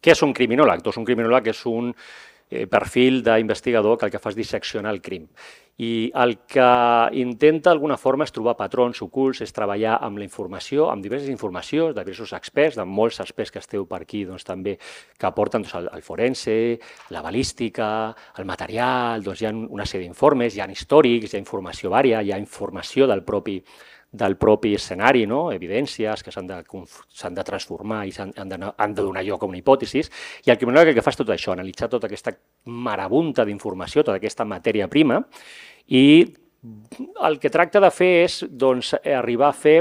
Què és un criminòleg? Doncs un criminòleg és un eh, perfil d'investigador que el que fa és disseccionar el crim. I el que intenta d'alguna forma és trobar patrons ocults, és treballar amb la informació, amb diverses informacions, de diversos experts, de molts experts que esteu per aquí doncs, també, que aporten doncs, el, el forense, la balística, el material, doncs, hi ha una sèrie d'informes, hi ha històrics, hi ha informació vària, hi ha informació del propi, del propi escenari, no? evidències que s'han de, de transformar i han, han, de, han de donar lloc a una hipòtesi, i el criminòleg el que fa és tot això, analitzar tota aquesta marabunta d'informació, tota aquesta matèria prima, i el que tracta de fer és doncs, arribar a fer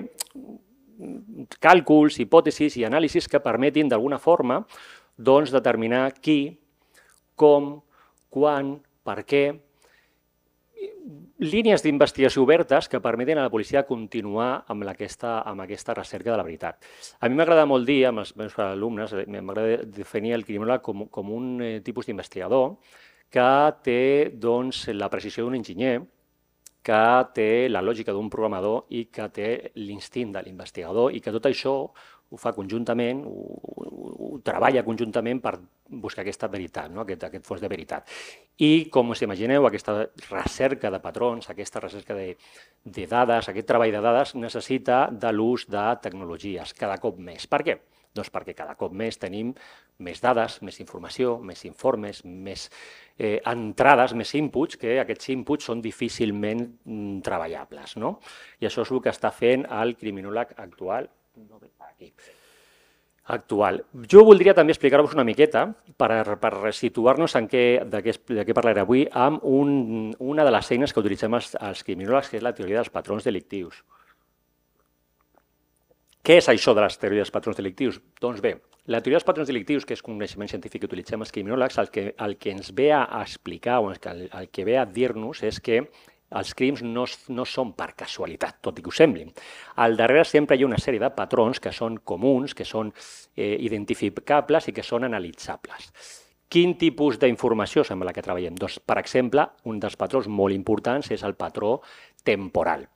càlculs, hipòtesis i anàlisis que permetin d'alguna forma doncs, determinar qui, com, quan, per què, línies d'investigació obertes que permeten a la policia continuar amb aquesta, amb aquesta recerca de la veritat. A mi m'agrada molt dir, amb els meus alumnes, eh, m'agrada definir el criminòleg com, com un eh, tipus d'investigador que té doncs, la precisió d'un enginyer, que té la lògica d'un programador i que té l'instint de l'investigador i que tot això ho fa conjuntament, ho, ho, ho treballa conjuntament per buscar aquesta veritat, no? aquest, aquest fons de veritat. I, com us imagineu, aquesta recerca de patrons, aquesta recerca de, de dades, aquest treball de dades, necessita de l'ús de tecnologies cada cop més. Per què? Doncs perquè cada cop més tenim més dades, més informació, més informes, més eh, entrades, més inputs, que aquests inputs són difícilment mm, treballables. No? I això és el que està fent el criminòleg actual aquí actual. Jo voldria també explicar-vos una miqueta, per, per situar-nos en què, de, què, de què parlaré avui, amb un, una de les eines que utilitzem els, els criminòlegs, que és la teoria dels patrons delictius. Què és això de les teories dels patrons delictius? Doncs bé, la teoria dels patrons delictius, que és coneixement científic que utilitzem els criminòlegs, el que, el que ens ve a explicar o el que, el que ve a dir-nos és que els crims no, no són per casualitat, tot i que ho sembli. Al darrere sempre hi ha una sèrie de patrons que són comuns, que són eh, identificables i que són analitzables. Quin tipus d'informació sembla que treballem? Doncs, per exemple, un dels patrons molt importants és el patró temporal.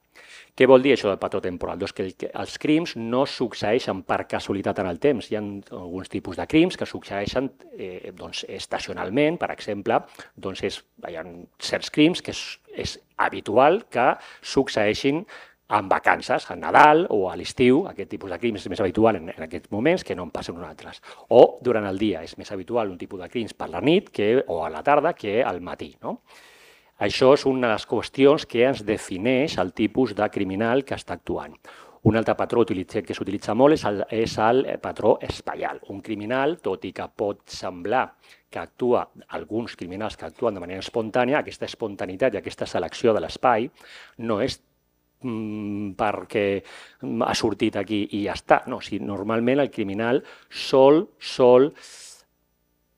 Què vol dir això del patró temporal? Doncs que, els crims no succeeixen per casualitat en el temps. Hi ha alguns tipus de crims que succeeixen eh, doncs, estacionalment, per exemple, doncs és, hi ha certs crims que és, és habitual que succeeixin en vacances, a Nadal o a l'estiu, aquest tipus de crims és més habitual en, en aquests moments que no en passen uns altres. O durant el dia, és més habitual un tipus de crims per la nit que, o a la tarda que al matí. No? Això és una de les qüestions que ens defineix el tipus de criminal que està actuant. Un altre patró que s'utilitza molt és el, és el patró espaial. Un criminal, tot i que pot semblar que actua, alguns criminals que actuen de manera espontània, aquesta espontaneïtat i aquesta selecció de l'espai no és mm, perquè ha sortit aquí i ja està. No, o si sigui, normalment el criminal sol, sol,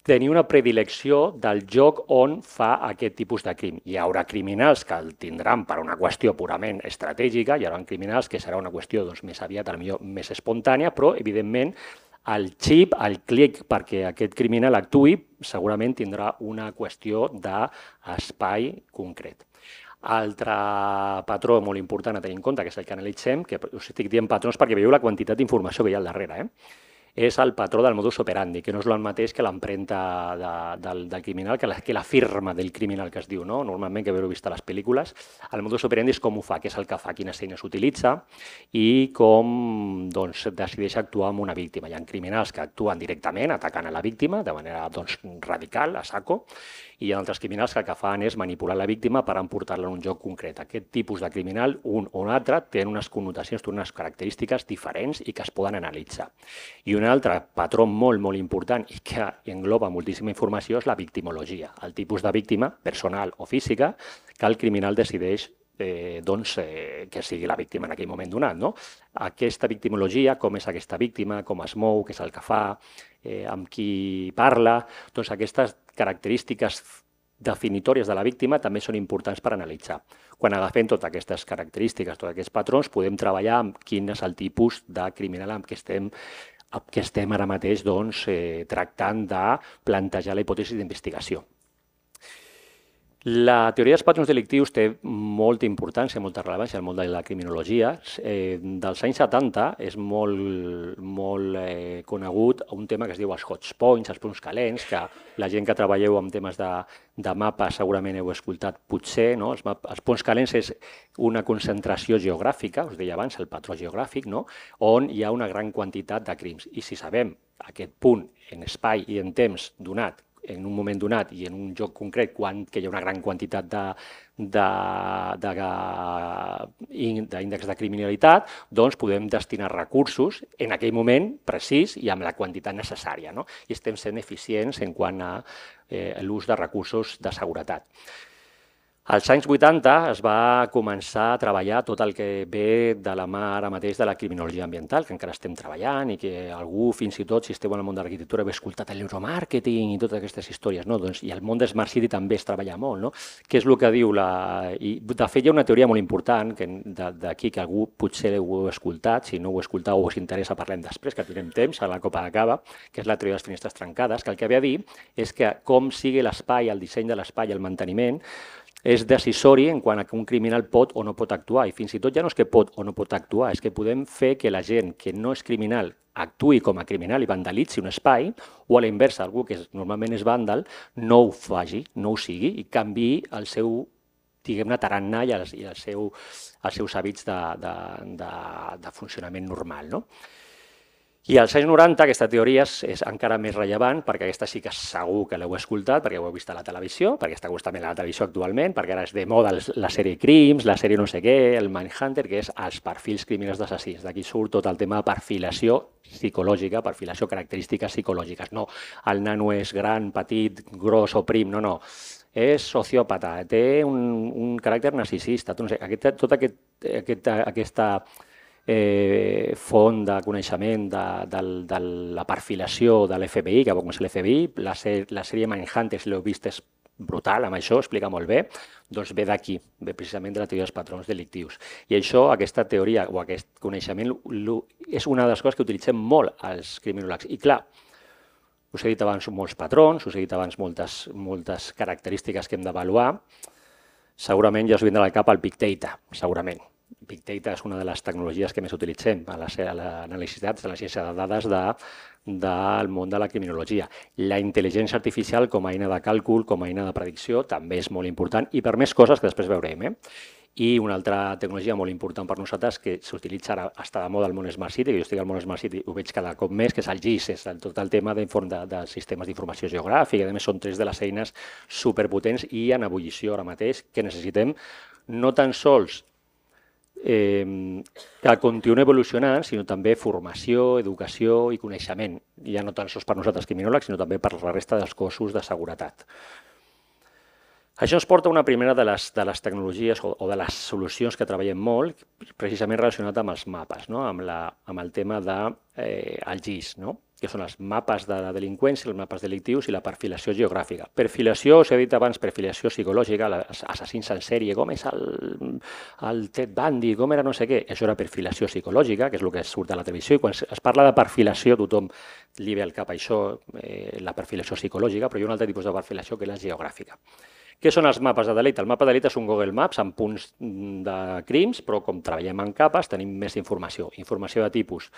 tenir una predilecció del joc on fa aquest tipus de crim. Hi haurà criminals que el tindran per una qüestió purament estratègica, hi haurà criminals que serà una qüestió doncs, més aviat, millor més espontània, però, evidentment, el xip, el clic perquè aquest criminal actui, segurament tindrà una qüestió d'espai concret. Altre patró molt important a tenir en compte, que és el que analitzem, que us estic dient patrons perquè veieu la quantitat d'informació que hi ha al darrere. Eh? és el patró del modus operandi, que no és el mateix que l'empremta de, del, del criminal, que la, que la firma del criminal que es diu, no? normalment que haver-ho vist a les pel·lícules. El modus operandi és com ho fa, què és el que fa, quines eines s'utilitza i com doncs, decideix actuar amb una víctima. Hi ha criminals que actuen directament, atacant a la víctima de manera doncs, radical, a saco, i hi ha altres criminals que el que fan és manipular la víctima per emportar-la en un joc concret. Aquest tipus de criminal, un o un altre, té unes connotacions, té unes característiques diferents i que es poden analitzar. I un altre patró molt, molt important i que engloba moltíssima informació és la victimologia, el tipus de víctima, personal o física, que el criminal decideix eh, doncs, eh, que sigui la víctima en aquell moment donat. No? Aquesta victimologia, com és aquesta víctima, com es mou, què és el que fa, eh, amb qui parla, doncs aquestes característiques definitòries de la víctima també són importants per analitzar. Quan agafem totes aquestes característiques, tots aquests patrons, podem treballar amb quin és el tipus de criminal amb què estem que estem ara mateix doncs, eh, tractant de plantejar la hipòtesi d'investigació. La teoria dels patrons delictius té molta importància, molta rellevància al món de la criminologia. Eh, dels anys 70 és molt, molt eh, conegut un tema que es diu els hot points, els punts calents, que la gent que treballeu amb temes de, de mapa segurament heu escoltat potser. No? Els, mapes, els punts calents és una concentració geogràfica, us deia abans, el patró geogràfic, no? on hi ha una gran quantitat de crims. I si sabem aquest punt en espai i en temps donat en un moment donat i en un joc concret quan, que hi ha una gran quantitat de, d'índex de, de criminalitat, doncs podem destinar recursos en aquell moment precís i amb la quantitat necessària. No? I estem sent eficients en quant a eh, l'ús de recursos de seguretat. Als anys 80 es va començar a treballar tot el que ve de la mà ara mateix de la criminologia ambiental, que encara estem treballant i que algú fins i tot, si esteu en el món de l'arquitectura, ha escoltat el neuromarketing i totes aquestes històries, no? Doncs, i el món de Smart City també es treballa molt, no? Què és el que diu la... I, de fet, hi ha una teoria molt important que d'aquí que algú potser ho heu escoltat, si no ho escoltat o us interessa parlem després, que tindrem temps a la copa de cava, que és la teoria de les finestres trencades, que el que ve a dir és que com sigui l'espai, el disseny de l'espai, el manteniment, és decisori en quant a que un criminal pot o no pot actuar. I fins i tot ja no és que pot o no pot actuar, és que podem fer que la gent que no és criminal actui com a criminal i vandalitzi un espai, o a la inversa, algú que normalment és vàndal, no ho faci, no ho sigui, i canvi el seu diguem-ne, tarannà i, el, i el seu, els seus hàbits de, de, de, de funcionament normal. No? I als anys 90 aquesta teoria és, és encara més rellevant perquè aquesta sí que segur que l'heu escoltat, perquè ho heu vist a la televisió, perquè està gustant a la televisió actualment, perquè ara és de moda la sèrie Crims, la sèrie no sé què, el Mindhunter, que és els perfils criminals d'assassins. D'aquí surt tot el tema de perfilació psicològica, perfilació característiques psicològiques. No, el nano és gran, petit, gros o prim, no, no és sociòpata, té un, un caràcter narcisista, no sé, aquest, tot aquest, aquest, aquesta eh, font de coneixement de, de, de la perfilació de l'FBI, que va començar l'FBI, la, la sèrie Manhunter, si l'heu vist, és brutal amb això, explica molt bé, doncs ve d'aquí, ve precisament de la teoria dels patrons delictius. I això, aquesta teoria o aquest coneixement, és una de les coses que utilitzem molt als criminòlegs. I clar, us he dit abans molts patrons, us he dit abans moltes, moltes característiques que hem d'avaluar, segurament ja us vindrà al cap el Big Data, segurament. Big Data és una de les tecnologies que més utilitzem a l'anàlisi de la ciència de dades de, del món de la criminologia. La intel·ligència artificial com a eina de càlcul, com a eina de predicció, també és molt important i per més coses que després veurem. Eh? I una altra tecnologia molt important per nosaltres que s'utilitza ara, està de moda al món Smart City, que jo estic al món Smart City, ho veig cada cop més, que és el GIS, és el, tot el tema de, de, de sistemes d'informació geogràfica, a més són tres de les eines superpotents i en ebullició ara mateix que necessitem no tan sols eh, que continuen evolucionant, sinó també formació, educació i coneixement, ja no tan sols per nosaltres criminòlegs, sinó també per la resta dels cossos de seguretat. Això ens porta a una primera de les, de les tecnologies o, o de les solucions que treballem molt, precisament relacionat amb els mapes, no? amb, la, amb el tema del de, eh, GIS. No? que són els mapes de la delinqüència, els mapes delictius i la perfilació geogràfica. Perfilació, s'ha dit abans, perfilació psicològica, els assassins en sèrie, com és el, el Ted Bundy, com era no sé què. Això era perfilació psicològica, que és el que surt a la televisió, i quan es parla de perfilació tothom li ve al cap això, eh, la perfilació psicològica, però hi ha un altre tipus de perfilació que és la geogràfica. Què són els mapes de delit? El mapa de delit és un Google Maps amb punts de crims, però com treballem en capes tenim més informació. Informació de tipus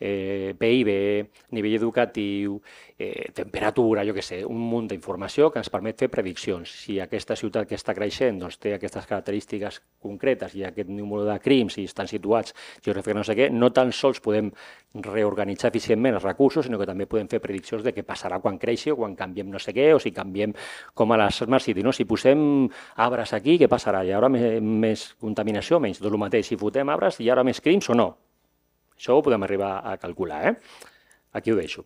eh, PIB, nivell educatiu, eh, temperatura, jo que sé, un munt d'informació que ens permet fer prediccions. Si aquesta ciutat que està creixent doncs, té aquestes característiques concretes i aquest número de crims i estan situats geogràficament no sé què, no tan sols podem reorganitzar eficientment els recursos, sinó que també podem fer prediccions de què passarà quan creixi o quan canviem no sé què, o si canviem com a la Smart City, no? si posem arbres aquí, què passarà? Hi haurà més, més contaminació menys? Tot doncs el mateix, si fotem arbres, hi haurà més crims o no? Això ho podem arribar a calcular, eh? Aquí ho deixo.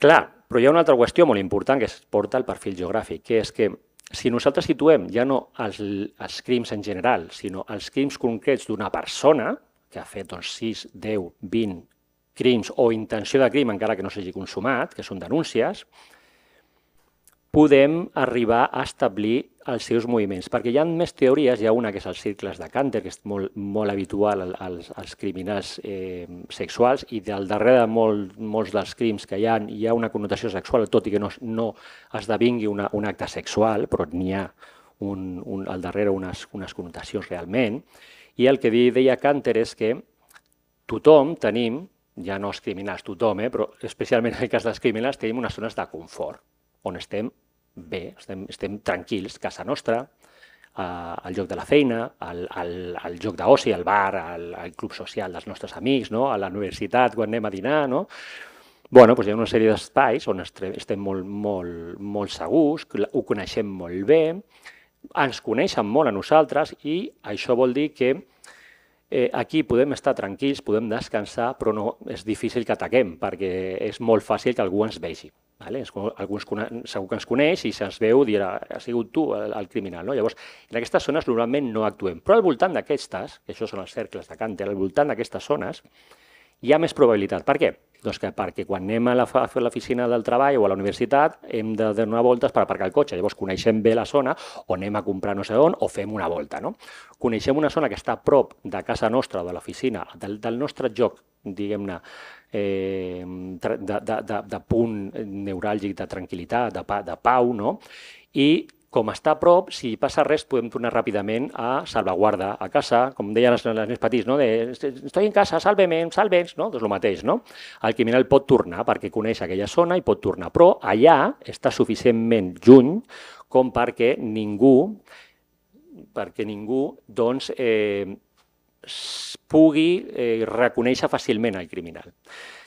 Clar, però hi ha una altra qüestió molt important que es porta al perfil geogràfic, que és que si nosaltres situem ja no els, els crims en general, sinó els crims concrets d'una persona, que ha fet doncs, 6, 10, 20 crims o intenció de crim encara que no s'hagi consumat, que són denúncies, podem arribar a establir als seus moviments, perquè hi ha més teories, hi ha una que és els circles de Canter, que és molt, molt habitual als, als criminals eh, sexuals, i del darrere de molt, molts dels crims que hi ha, hi ha una connotació sexual, tot i que no, no esdevingui una, un acte sexual, però n'hi ha un, un, al darrere unes, unes connotacions realment, i el que deia Canter és que tothom tenim, ja no els criminals, tothom, eh, però especialment en el cas dels criminals, tenim unes zones de confort, on estem bé, estem, estem tranquils, casa nostra, eh, al lloc de la feina, al, al, al lloc d'oci, al bar, al, al club social dels nostres amics, no? a la universitat quan anem a dinar, no? bueno, doncs hi ha una sèrie d'espais on estem molt, molt, molt segurs, ho coneixem molt bé, ens coneixen molt a nosaltres i això vol dir que eh, aquí podem estar tranquils, podem descansar, però no és difícil que ataquem perquè és molt fàcil que algú ens vegi. Vale? Algú es, segur que ens coneix i se'ns veu dirà ha sigut tu el, el criminal. No? Llavors, en aquestes zones normalment no actuem. Però al voltant d'aquestes, que això són els cercles de càntel, al voltant d'aquestes zones, hi ha més probabilitat. Per què? Doncs que perquè quan anem a, la, fer l'oficina del treball o a la universitat hem de donar voltes per aparcar el cotxe. Llavors coneixem bé la zona o anem a comprar no sé on o fem una volta. No? Coneixem una zona que està a prop de casa nostra o de l'oficina, del, del nostre joc, diguem-ne, eh, de, de, de, de punt neuràlgic de tranquil·litat, de, pa, de pau, no? i com està a prop, si passa res podem tornar ràpidament a salvaguarda, a casa, com deien els, els més petits, no? de «estoy en casa, sálveme, salve'ns», no? doncs el mateix. No? El criminal pot tornar perquè coneix aquella zona i pot tornar, però allà està suficientment juny com perquè ningú perquè ningú doncs, eh, pugui eh, reconèixer fàcilment el criminal.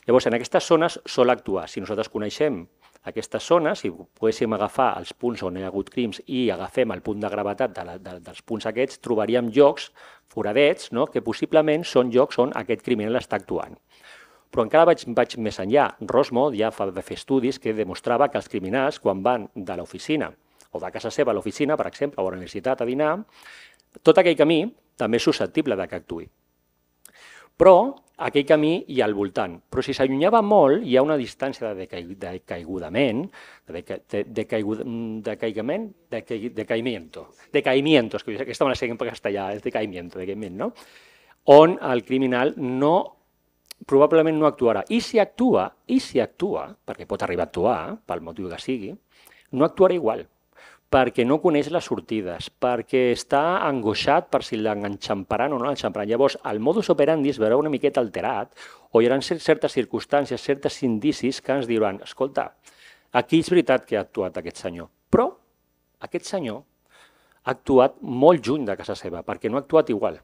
Llavors, en aquestes zones sol actuar. Si nosaltres coneixem aquestes zones, si poguéssim agafar els punts on hi ha hagut crims i agafem el punt de gravetat de la, de, dels punts aquests, trobaríem llocs, foradets, no? que possiblement són llocs on aquest criminal està actuant. Però encara vaig, vaig més enllà. Rosmo ja fa, va fer estudis que demostrava que els criminals, quan van de l'oficina o de casa seva a l'oficina, per exemple, o a la universitat a dinar, tot aquell camí també és susceptible de que actuï. Però aquell camí i al voltant. Però si s'allunyava molt, hi ha una distància de, decaigudament, de caigudament, de, de, de, de caigament, de, cai, és que aquesta me la seguim per castellà, és de caimiento, de caiment, no? On el criminal no, probablement no actuarà. I si actua, i si actua, perquè pot arribar a actuar, pel motiu que sigui, no actuarà igual perquè no coneix les sortides, perquè està angoixat per si l'enxamparan o no l'enxamparan. Llavors, el modus operandi es veurà una miqueta alterat o hi haurà certes circumstàncies, certes indicis que ens diran, escolta, aquí és veritat que ha actuat aquest senyor, però aquest senyor ha actuat molt juny de casa seva, perquè no ha actuat igual.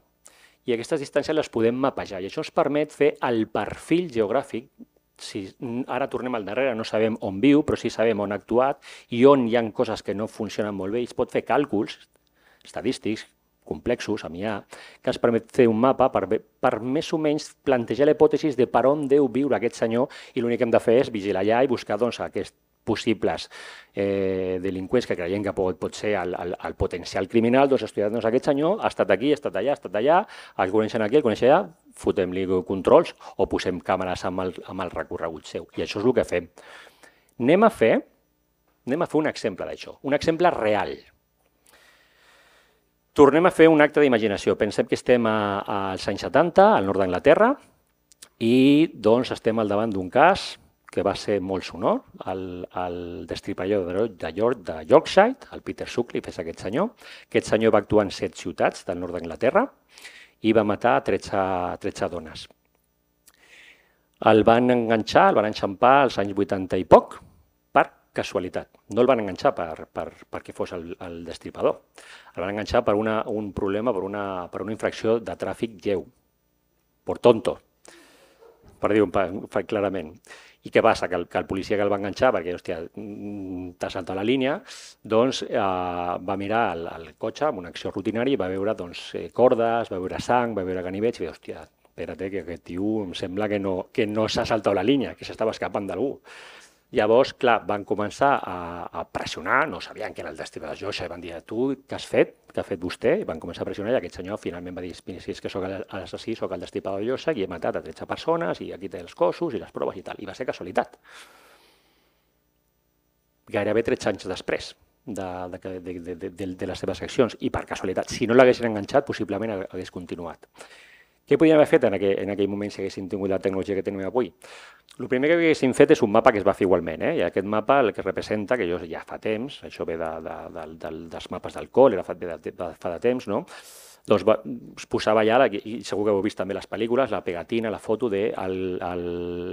I aquestes distàncies les podem mapejar, i això ens permet fer el perfil geogràfic si ara tornem al darrere, no sabem on viu, però sí sabem on ha actuat i on hi han coses que no funcionen molt bé, i es pot fer càlculs estadístics complexos, amb IA, que ens permet fer un mapa per, per més o menys plantejar l'hipòtesi de per on deu viure aquest senyor i l'únic que hem de fer és vigilar allà i buscar doncs, aquest possibles eh, delinqüents que creiem que pot, pot ser el, el, el potencial criminal, doncs estudiar-nos aquest senyor, ha estat aquí, ha estat allà, ha estat allà, el coneixen aquí, el coneixen allà, fotem-li controls o posem càmeres amb el, amb el recorregut seu. I això és el que fem. Anem a fer, anem a fer un exemple d'això, un exemple real. Tornem a fer un acte d'imaginació. Pensem que estem a, als anys 70, al nord d'Anglaterra, i doncs estem al davant d'un cas que va ser molt sonor, el, el destripador de, York, de Yorkshire, el Peter Sutcliffe és aquest senyor. Aquest senyor va actuar en set ciutats del nord d'Anglaterra i va matar 13, 13 dones. El van enganxar, el van enxampar als anys 80 i poc, per casualitat. No el van enganxar per, per, perquè fos el, el destripador. El van enganxar per una, un problema, per una, per una infracció de tràfic lleu. Por tonto, per dir-ho clarament. I què passa? Que el, que el policia que el va enganxar, perquè, hòstia, mm, t'ha saltat la línia, doncs eh, va mirar el, el cotxe amb una acció rutinària i va veure doncs, eh, cordes, va veure sang, va veure ganivets, i va hòstia, espérate, que aquest tio em sembla que no, que no s'ha saltat la línia, que s'estava escapant d'algú. Llavors, clar, van començar a, a pressionar, no sabien que era el destí de la Joixa, i van dir, tu, què has fet? Què ha fet vostè? I van començar a pressionar i aquest senyor finalment va dir, si és que sóc l'assassí, sóc el destí de Joixa i he matat a 13 persones i aquí té els cossos i les proves i tal. I va ser casualitat. Gairebé 13 anys després de, de, de, de, de, de les seves accions i per casualitat, si no l'haguessin enganxat, possiblement hagués continuat. Què podríem haver fet en aquell, en aquell moment si haguéssim tingut la tecnologia que tenim avui? El primer que haguéssim fet és un mapa que es va fer igualment, eh? i aquest mapa el que representa, que jo ja fa temps, això ve de, de, de, de, dels mapes d'alcohol, era fa, de, de, de, fa de temps, no? doncs va, es posava ja, la, i segur que heu vist també les pel·lícules, la pegatina, la foto de el, el,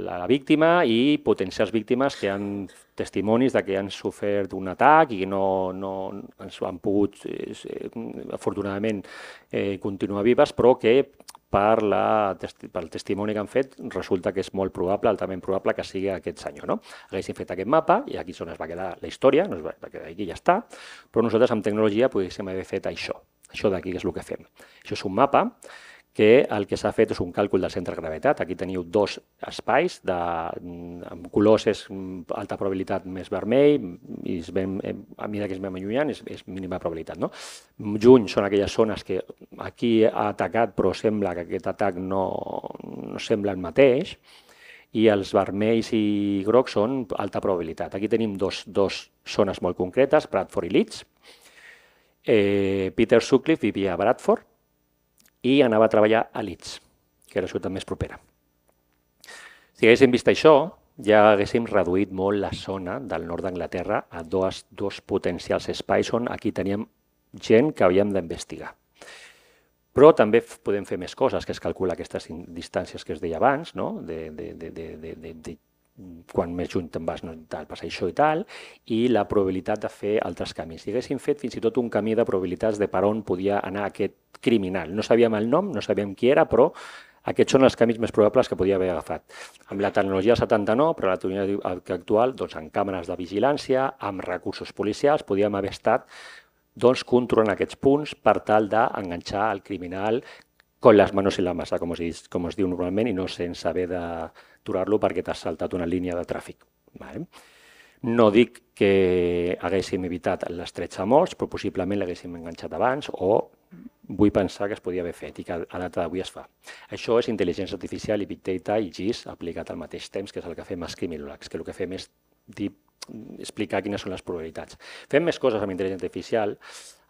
la víctima i potencials víctimes que han testimonis de que han sofert un atac i que no, no ens han pogut, eh, eh afortunadament, eh, continuar vives, però que per, la, pel testimoni que han fet, resulta que és molt probable, altament probable, que sigui aquest senyor. No? Haguessin fet aquest mapa, i aquí és on es va quedar la història, no es va, aquí ja està, però nosaltres amb tecnologia podríem haver fet això, això d'aquí que és el que fem. Això és un mapa, que el que s'ha fet és un càlcul del centre de gravetat. Aquí teniu dos espais, de, mm, amb colors és mm, alta probabilitat més vermell, mm, i es ben, eh, a mesura que es ben allunyant és, és mínima probabilitat. No? Juny són aquelles zones que aquí ha atacat però sembla que aquest atac no, no sembla el mateix, i els vermells i grocs són alta probabilitat. Aquí tenim dos, dos zones molt concretes, Bradford i Leeds, eh, Peter Sutcliffe vivia a Bradford, i anava a treballar a Leeds, que era la ciutat més propera. Si haguéssim vist això, ja haguéssim reduït molt la zona del nord d'Anglaterra a dos, dos potencials espais on aquí teníem gent que havíem d'investigar. Però també podem fer més coses, que es calcula aquestes distàncies que es deia abans, no? de, de, de, de, de, de, de quan més junt te'n vas no tal, passa això i tal, i la probabilitat de fer altres camins. Si haguéssim fet fins i tot un camí de probabilitats de per on podia anar aquest criminal. No sabíem el nom, no sabíem qui era, però aquests són els camins més probables que podia haver agafat. Amb la tecnologia 79, però la tecnologia eh, actual, doncs amb càmeres de vigilància, amb recursos policials, podíem haver estat doncs, controlant aquests punts per tal d'enganxar el criminal con les manos en la massa, com, es, com es diu normalment, i no sense haver d'aturar-lo perquè t'has saltat una línia de tràfic. Vale? No dic que haguéssim evitat les 13 morts, però possiblement l'haguéssim enganxat abans o vull pensar que es podia haver fet i que a data d'avui es fa. Això és intel·ligència artificial i Big Data i GIS aplicat al mateix temps, que és el que fem a Schemilolax, que el que fem és dir explicar quines són les probabilitats. Fem més coses amb intel·ligència artificial.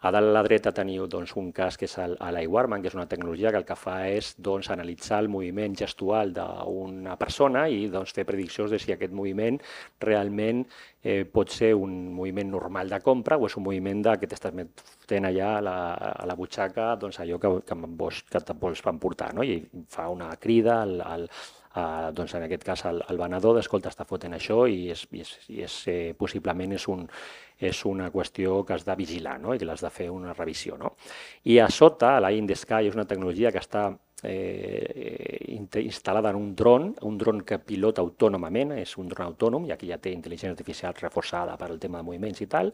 A dalt a la dreta teniu doncs, un cas que és l'iWarman, que és una tecnologia que el que fa és doncs, analitzar el moviment gestual d'una persona i doncs, fer prediccions de si aquest moviment realment eh, pot ser un moviment normal de compra o és un moviment de, que t'estàs fent allà a la, a la butxaca doncs, allò que, que, vols, que te'n vols emportar. No? I fa una crida al, al, eh, doncs en aquest cas el, el venedor d'escolta està fotent això i, és, i, és, i és, eh, possiblement és, un, és una qüestió que has de vigilar no? i que l'has de fer una revisió. No? I a sota, la Indesky és una tecnologia que està eh, instal·lada en un dron, un dron que pilota autònomament, és un dron autònom, i aquí ja té intel·ligència artificial reforçada per al tema de moviments i tal,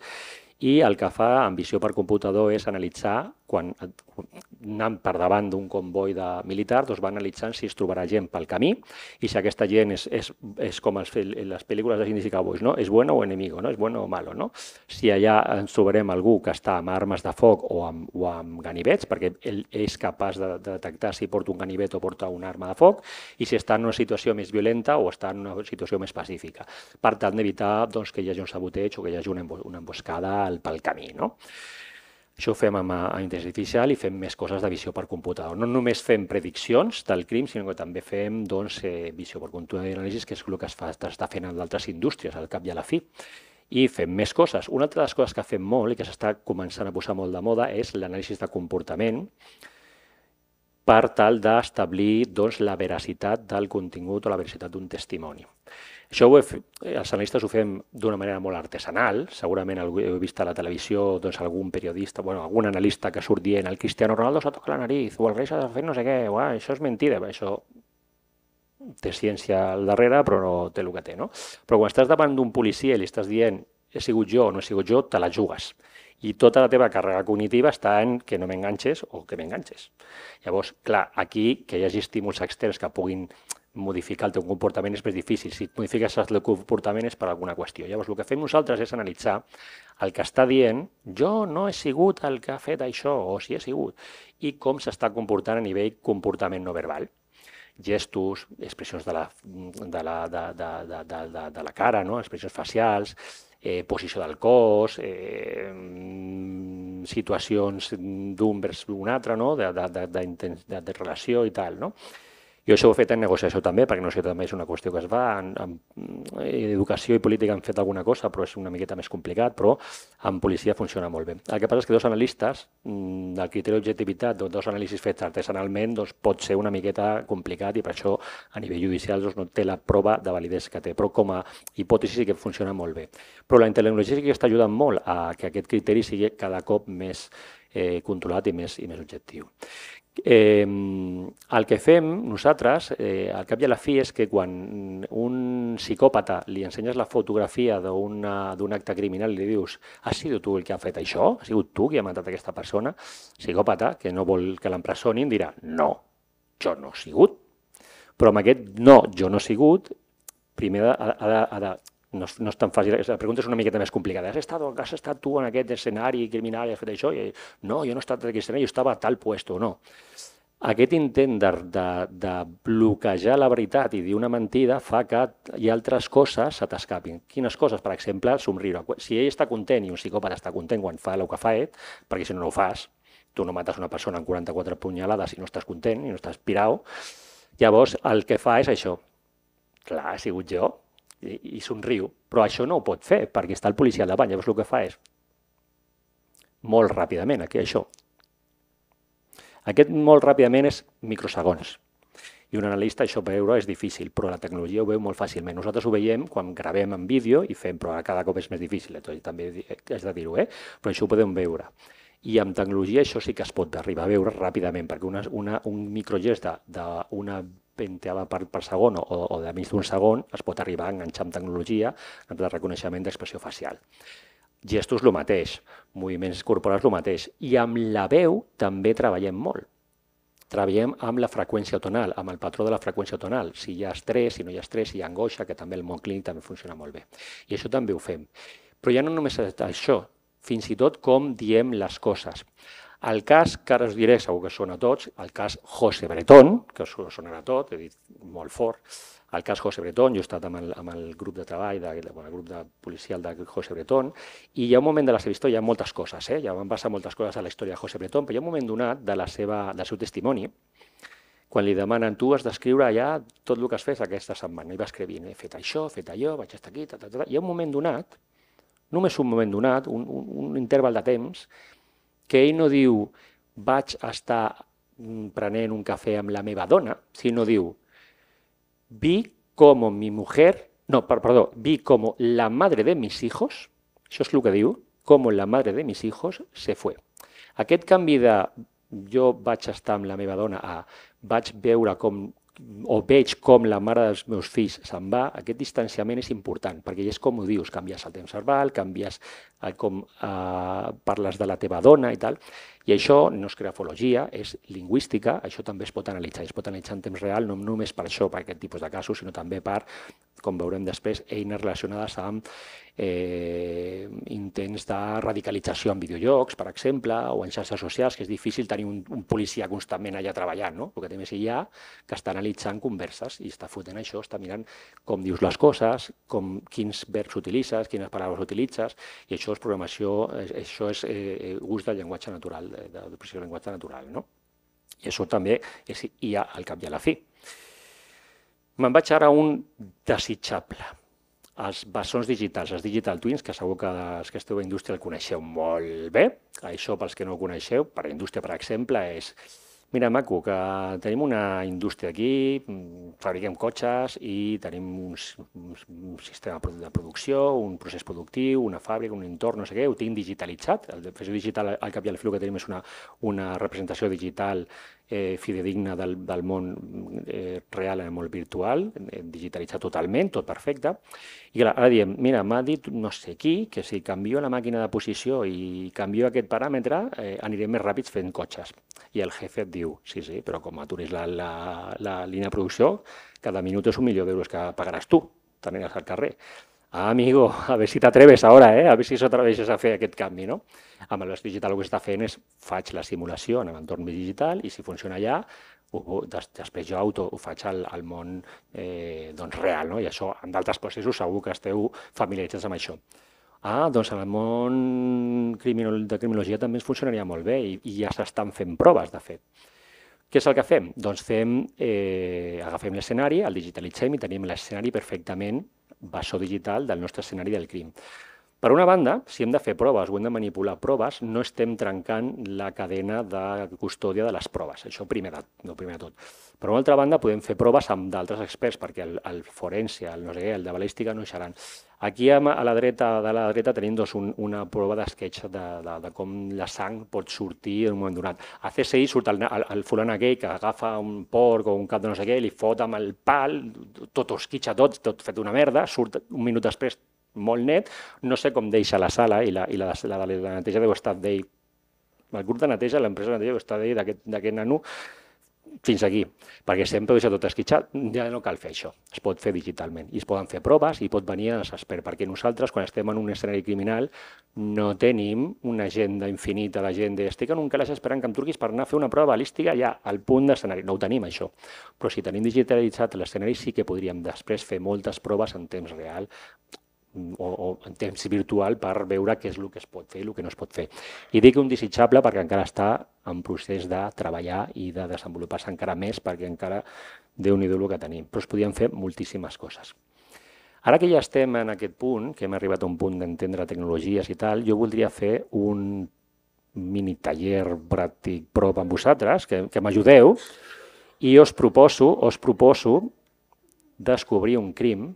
i el que fa amb visió per computador és analitzar quan, anant per davant d'un convoi de militar, doncs va analitzant si es trobarà gent pel camí i si aquesta gent és, és, és com els, en les pel·lícules de Cindy Cowboys, no? és bueno o enemigo, no? és bueno o malo. No? Si allà ens trobarem algú que està amb armes de foc o amb, o amb ganivets, perquè ell és capaç de, de detectar si porta un ganivet o porta una arma de foc, i si està en una situació més violenta o està en una situació més pacífica. Per tant, d'evitar doncs, que hi hagi un saboteig o que hi hagi una, una emboscada pel camí. No? Això ho fem eh, amb, intel·ligència artificial i fem més coses de visió per computador. No només fem prediccions del crim, sinó que també fem doncs, eh, visió per computador i anàlisis, que és el que es fa, està fent en altres indústries, al cap i a la fi. I fem més coses. Una altra de les coses que fem molt i que s'està començant a posar molt de moda és l'anàlisi de comportament, per tal d'establir doncs, la veracitat del contingut o la veracitat d'un testimoni. Això ho he fet, eh, els analistes ho fem d'una manera molt artesanal, segurament heu vist a la televisió doncs, algun periodista, bueno, algun analista que surt dient el Cristiano Ronaldo s'ha tocat la nariz, o el rei s'ha fer no sé què, uà, ah, això és mentida, això té ciència al darrere però no té el que té, no? Però quan estàs davant d'un policia i li estàs dient he sigut jo o no he sigut jo, te la jugues. I tota la teva càrrega cognitiva està en que no m'enganxes o que m'enganxes. Llavors, clar, aquí que hi hagi estímuls externs que puguin modificar el teu comportament és més difícil. Si modifiques el teu comportament és per alguna qüestió. Llavors, el que fem nosaltres és analitzar el que està dient, jo no he sigut el que ha fet això, o si he sigut, i com s'està comportant a nivell comportament no verbal gestos, expressions de la, de la, de, de, de, de, de, de la cara, no? expressions facials, eh, posició del cos, eh, mm, situacions d'un vers un altre, no? de, de, de, de, de, de relació i tal. No? Jo això ho he fet en negociació també, perquè no sé, també és una qüestió que es va, en, en, en eh, educació i política han fet alguna cosa, però és una miqueta més complicat, però en policia funciona molt bé. El que passa és que dos analistes, mm, del criteri d'objectivitat, doncs, dos anàlisis fets artesanalment, doncs pot ser una miqueta complicat i per això a nivell judicial doncs, no té la prova de validesa que té, però com a hipòtesi sí que funciona molt bé. Però la intel·ligència sí que està ajudant molt a que aquest criteri sigui cada cop més eh, controlat i més, i més objectiu. Eh, el que fem nosaltres, eh, al cap i a la fi, és que quan un psicòpata li ensenyes la fotografia d'un acte criminal i li dius has sigut tu el que ha fet això? Has sigut tu qui ha matat aquesta persona? Psicòpata, que no vol que l'empresonin, dirà no, jo no he sigut. Però amb aquest no, jo no he sigut, primer ha, ha, de, ha de no és, no és tan fàcil, la pregunta és una miqueta més complicada. Has estat, has estat tu en aquest escenari criminal i has fet això? I, no, jo no he estat en aquest escenari, jo estava a tal puesto, no. Aquest intent de, de, de bloquejar la veritat i dir una mentida fa que hi ha altres coses se t'escapin. Quines coses? Per exemple, somriure. Si ell està content i un psicòpata està content quan fa el que fa et, perquè si no, no ho fas, tu no mates una persona amb 44 punyalades i no estàs content i no estàs pirau, llavors el que fa és això. Clar, ha sigut jo, i, i somriu. Però això no ho pot fer, perquè està el policia al davant. Llavors el que fa és, molt ràpidament, aquí això. Aquest molt ràpidament és microsegons. I un analista això veure és difícil, però la tecnologia ho veu molt fàcilment. Nosaltres ho veiem quan gravem en vídeo i fem, però cada cop és més difícil, eh? tot, també és de dir-ho, eh? però això ho podem veure. I amb tecnologia això sí que es pot arribar a veure ràpidament, perquè una, una, un microgest d'una penteava per, per segon o, o de mig d'un segon, es pot arribar a enganxar amb tecnologia de reconeixement d'expressió facial. Gestos, el mateix. Moviments corporals, el mateix. I amb la veu també treballem molt. Treballem amb la freqüència tonal, amb el patró de la freqüència tonal. Si hi ha estrès, si no hi ha estrès, si hi ha angoixa, que també el món clínic també funciona molt bé. I això també ho fem. Però ja no només això, fins i tot com diem les coses. El cas, que ara us diré, segur que sona a tots, el cas José Bretón, que us sonarà a tot, he dit molt fort, el cas José Bretón, jo he estat amb el, amb el grup de treball, de, el grup de policial de José Bretón, i hi ha un moment de la seva història, hi ha moltes coses, eh? ja van passar moltes coses a la història de José Bretón, però hi ha un moment donat de la seva, del seu testimoni, quan li demanen tu has d'escriure allà tot el que has fet aquesta setmana, i va escrivint, he fet això, he fet allò, vaig estar aquí, ta, ta, ta, ta. hi ha un moment donat, només un moment donat, un, un, un interval de temps, que ell no diu vaig estar mm, prenent un café amb la meva sino sinó diu vi como mi mujer, no, perdón, vi como la madre de mis hijos, eso es lo que diu, como la madre de mis hijos se fue. A canvi de yo vaig estar amb la meva a bach veure com o veig com la mare dels meus fills se'n va, aquest distanciament és important, perquè és com ho dius, canvies el temps verbal, canvies eh, com eh, parles de la teva dona i tal, i això no és grafologia, és lingüística, això també es pot analitzar, es pot analitzar en temps real, no només per això, per aquest tipus de casos, sinó també per com veurem després, eines relacionades amb eh, intents de radicalització en videojocs, per exemple, o en xarxes socials, que és difícil tenir un, un policia constantment allà treballant, no? El que té més IA que està analitzant converses i està fotent això, està mirant com dius les coses, com, quins verbs utilitzes, quines paraules utilitzes, i això és programació, això és eh, eh, ús del llenguatge natural, de, de, de, llenguatge natural, no? I això també és IA al cap i a la fi. Me'n vaig ara a un desitjable, els bessons digitals, els digital twins, que segur que els que esteu a indústria el coneixeu molt bé. Això, pels que no ho coneixeu, per a indústria, per exemple, és... Mira, maco, que tenim una indústria aquí, fabriquem cotxes i tenim un sistema de producció, un procés productiu, una fàbrica, un entorn, no sé què, ho tenim digitalitzat. El de digital, al cap i al fil, que tenim és una, una representació digital eh, fidedigna del, del món eh, real en el món virtual, eh, digitalitzat totalment, tot perfecte. I clar, ara diem, mira, m'ha dit no sé qui que si canvio la màquina de posició i canvio aquest paràmetre eh, anirem més ràpids fent cotxes. I el jefe et diu, sí, sí, però com aturis la, la, la línia de producció, cada minut és un milió d'euros que pagaràs tu, també al carrer ah, amigo, a veure si t'atreves ara, eh? a veure si s'atreveixes a fer aquest canvi. No? Amb el digital el que està fent és faig la simulació en l'entorn digital i si funciona allà, ho, des, després jo auto, ho faig al, al món eh, doncs real, no? i això en d'altres processos segur que esteu familiaritzats amb això. Ah, doncs en el món criminal, de criminologia també ens funcionaria molt bé i, i ja s'estan fent proves, de fet. Què és el que fem? Doncs fem, eh, agafem l'escenari, el digitalitzem i tenim l'escenari perfectament bessó digital del nostre escenari del crim. Per una banda, si hem de fer proves o hem de manipular proves, no estem trencant la cadena de custòdia de les proves. Això primer de, no primer de tot. Per una altra banda, podem fer proves amb d'altres experts, perquè el, el forense, el no sé el de balística no hi seran. Aquí a la dreta de la dreta tenim doncs, un, una prova d'esquetx de, de, de com la sang pot sortir en un moment donat. A CSI surt el, el, el fulano aquell que agafa un porc o un cap de no sé què, li fot amb el pal, tot esquitxa tot, tot fet una merda, surt un minut després molt net, no sé com deixa la sala i la, i la, la, la, la neteja deu estar d'ell el grup de neteja, l'empresa de neteja, estar d'ell, d'aquest nano, fins aquí, perquè sempre ho deixa tot esquitxat, ja no cal fer això, es pot fer digitalment, i es poden fer proves i pot venir en expert, perquè nosaltres, quan estem en un escenari criminal, no tenim una agenda infinita, la gent de estic en un calaix esperant que em truquis per anar a fer una prova balística ja al punt d'escenari, no ho tenim això, però si tenim digitalitzat l'escenari sí que podríem després fer moltes proves en temps real o, o en temps virtual per veure què és el que es pot fer i el que no es pot fer. I dic un desitjable perquè encara està en procés de treballar i de desenvolupar-se encara més perquè encara déu nhi el que tenim, però es podien fer moltíssimes coses. Ara que ja estem en aquest punt, que hem arribat a un punt d'entendre tecnologies i tal, jo voldria fer un mini taller pràctic prop amb vosaltres, que, que m'ajudeu, i us proposo, us proposo descobrir un crim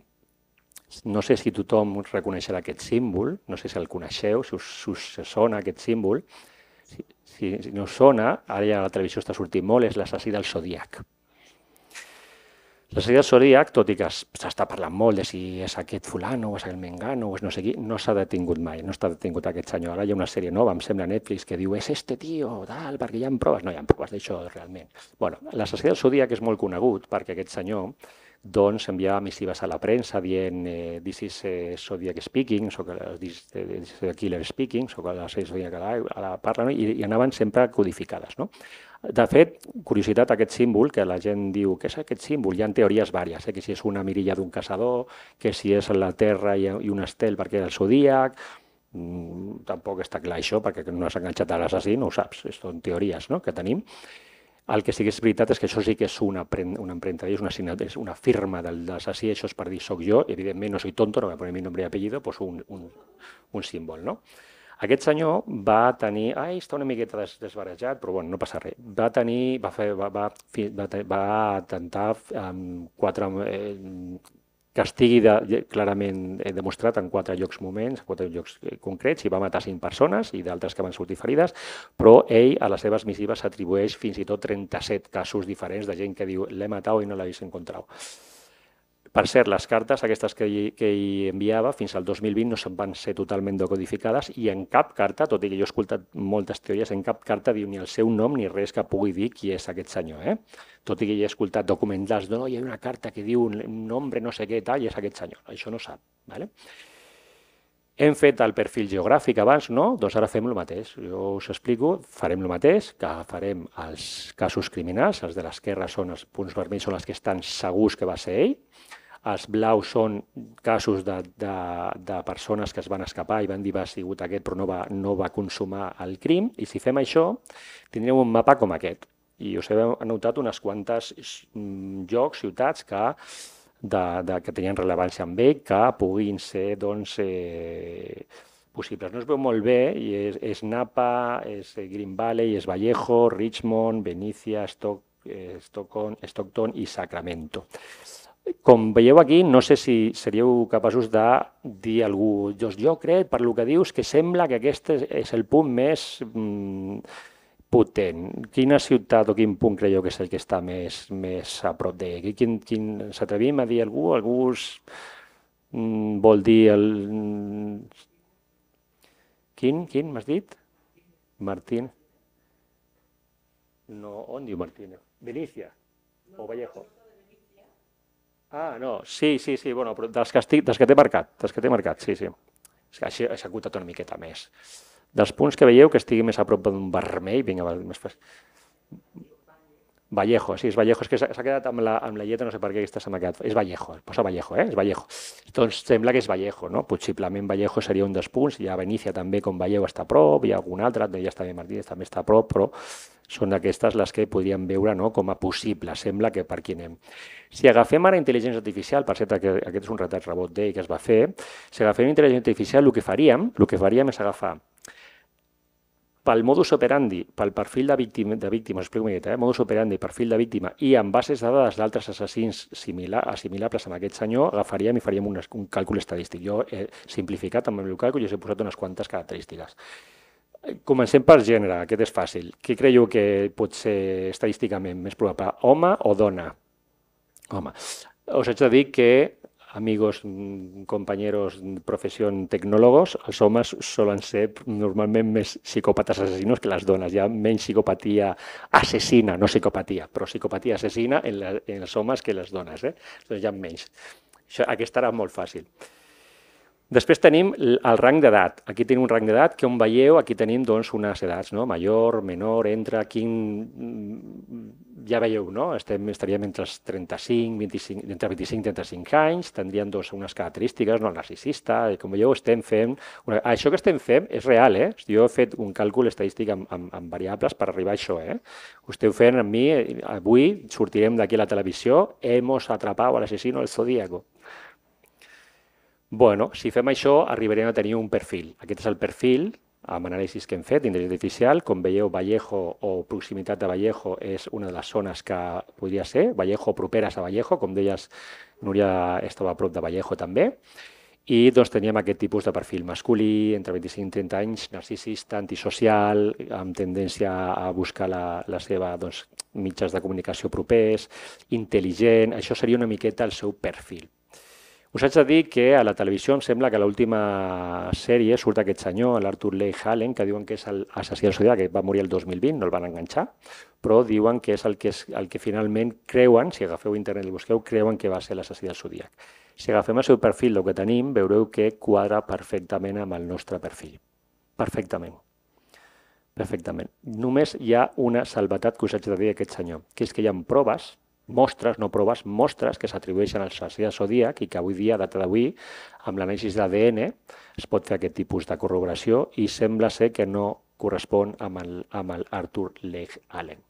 no sé si tothom reconeixerà aquest símbol, no sé si el coneixeu, si us, si us sona aquest símbol. Si, si, si no sona, ara ja a la televisió està sortint molt, és l'assassí del Zodiac. L'assassí del Zodiac, tot i que s'està parlant molt de si és aquest fulano o és el mengano o és no sé qui, no s'ha detingut mai, no està detingut aquest senyor. Ara hi ha una sèrie nova, em sembla Netflix, que diu és este tio, tal, perquè hi ha proves. No hi ha proves d'això, realment. bueno, l'assassí del Zodiac és molt conegut perquè aquest senyor doncs enviava missives a la premsa dient eh, this is eh, Zodiac speaking, soc this, eh, this is a killer speaking, soc la sèrie Zodiac a la, a la parla, no? I, i anaven sempre codificades. No? De fet, curiositat, aquest símbol, que la gent diu, que és aquest símbol? Hi ha teories vàries, eh? que si és una mirilla d'un caçador, que si és la Terra i, i un estel perquè era el Zodíac, mm, tampoc està clar això, perquè no s'ha enganxat a l'assassí, no ho saps, són teories no? que tenim. El que sí que és veritat és que això sí que és una, una empremta, és una, és una firma del, del això és per dir soc jo, evidentment no soy tonto, no va poner mi nombre i apellido, poso un, un, un símbol. No? Aquest senyor va tenir, ai, està una miqueta des, desbarejat, però bueno, no passa res. Va tenir, va fer, va, va, va, va tentar amb quatre, eh, que estigui de, clarament eh, demostrat en quatre llocs moments, quatre llocs eh, concrets, i va matar cinc persones i d'altres que van sortir ferides, però ell a les seves missives s'atribueix fins i tot 37 casos diferents de gent que diu l'he matat i no l'havies encontrat. Per cert, les cartes, aquestes que hi, que hi enviava, fins al 2020 no van ser totalment decodificades i en cap carta, tot i que jo he escoltat moltes teories, en cap carta diu ni el seu nom ni res que pugui dir qui és aquest senyor. Eh? Tot i que hi he escoltat documentals, no, hi ha una carta que diu un nombre no sé què tal i és aquest senyor. Això no sap. ¿vale? Hem fet el perfil geogràfic abans, no? Doncs ara fem el mateix. Jo us explico, farem el mateix, que farem els casos criminals, els de l'esquerra són els punts vermells, són els que estan segurs que va ser ell, els blaus són casos de, de, de persones que es van escapar i van dir va ha sigut aquest però no va, no va consumar el crim i si fem això tindrem un mapa com aquest i us heu notat unes quantes jocs, mm, ciutats que de, de, que tenien rellevància amb ell que puguin ser doncs, eh, possibles. No es veu molt bé, i és, és Napa, és eh, Green Valley, és Vallejo, Richmond, Venícia, Stock, eh, Stockton, Stockton i Sacramento. Com veieu aquí, no sé si seríeu capaços de dir a algú, jo, jo crec, per lo que dius, que sembla que aquest és el punt més mm, potent. Quina ciutat o quin punt creieu que és el que està més, més a prop de... Quin, quin, S'atrevim a dir a algú? Algú us, mm, vol dir el... Mm, quin, quin m'has dit? Martín. No, on diu Martín? Venícia o Vallejo? Ah, no, sí, sí, sí, bueno, però dels que, estic, dels que té marcat, dels que té marcat, sí, sí. És que així he executat una miqueta més. Dels punts que veieu que estigui més a prop d'un vermell, vinga, més fàcil. Vallejo, sí, és Vallejo, és que s'ha quedat amb la, amb la lletra, no sé per què aquesta se m'ha quedat. És Vallejo, posa Vallejo, eh? és Vallejo. Doncs sembla que és Vallejo, no? Possiblement Vallejo seria un dels punts, ja Benícia també, com Vallejo està a prop, i algun altre, ja està bé Martínez, també està a prop, però són aquestes les que podríem veure no? com a possible, sembla que per qui anem. Si agafem ara intel·ligència artificial, per cert, aquest és un retrat rebot d'ell que es va fer, si agafem intel·ligència artificial, el que faríem, el que faríem és agafar pel modus operandi, pel perfil de víctima, de víctima explico miqueta, eh? modus operandi, perfil de víctima, i en bases de dades d'altres assassins similar, assimilables amb aquest senyor, agafaríem i faríem un, un càlcul estadístic. Jo he simplificat amb el meu càlcul i us he posat unes quantes característiques. Comencem per gènere, aquest és fàcil. Qui creieu que pot ser estadísticament més probable, home o dona? Home, us haig de dir que amigos, compañeros, professió tecnòlogos, els homes solen ser normalment més psicòpates assassinos que les dones. Hi ha menys psicopatia assassina, no psicopatia, però psicopatia assassina en, la, en els homes que les dones. Eh? Doncs hi ha menys. Això, aquesta era molt fàcil. Després tenim el rang d'edat. Aquí tenim un rang d'edat que, on veieu, aquí tenim doncs, unes edats, no? major, menor, entre, quin... Mm, ja veieu, no? Estem, estaríem entre els 35, 25, entre 25 i 35 anys, tindrien doncs, unes característiques, no? el narcisista, i eh, com veieu, estem fent... Una... Això que estem fent és real, eh? Jo he fet un càlcul estadístic amb, amb, amb variables per arribar a això, eh? Ho esteu fent amb mi, eh, avui sortirem d'aquí a la televisió, hemos atrapado al asesino el zodíaco bueno, si fem això, arribarem a tenir un perfil. Aquest és el perfil amb anàlisis que hem fet d'interès artificial. Com veieu, Vallejo o proximitat de Vallejo és una de les zones que podria ser. Vallejo properes a Vallejo, com deies, Núria estava a prop de Vallejo també. I doncs teníem aquest tipus de perfil masculí, entre 25 i 30 anys, narcisista, antisocial, amb tendència a buscar la, la seva doncs, mitjans de comunicació propers, intel·ligent, això seria una miqueta el seu perfil. Us haig de dir que a la televisió em sembla que l'última sèrie surt aquest senyor, l'Arthur Leigh Halen, que diuen que és l'assassí del Zodiac, que va morir el 2020, no el van enganxar, però diuen que és el que, és, el que finalment creuen, si agafeu internet i busqueu, creuen que va ser l'assassí del Zodiac. Si agafem el seu perfil, el que tenim, veureu que quadra perfectament amb el nostre perfil. Perfectament. Perfectament. Només hi ha una salvetat que us haig de dir aquest senyor, que és que hi ha proves mostres, no proves, mostres que s'atribueixen al sacer zodíac i que avui dia, a data d'avui, amb l'anàlisi d'ADN es pot fer aquest tipus de corroboració i sembla ser que no correspon amb el, amb el Arthur Leigh Allen.